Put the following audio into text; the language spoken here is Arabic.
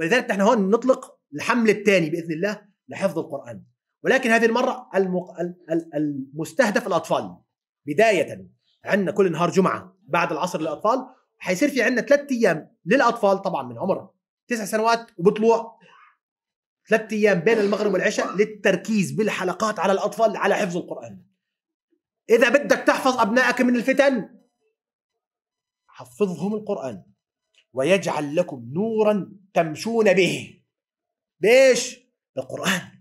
ولذلك نحن هون نطلق الحمل الثاني باذن الله لحفظ القران ولكن هذه المره المق... المستهدف الاطفال بدايه عندنا كل نهار جمعه بعد العصر للاطفال حيصير في عندنا ثلاث ايام للاطفال طبعا من عمر تسع سنوات وبطلوع ثلاث ايام بين المغرب والعشاء للتركيز بالحلقات على الاطفال على حفظ القران اذا بدك تحفظ ابنائك من الفتن حفظهم القران ويجعل لكم نورا تمشون به بايش بالقران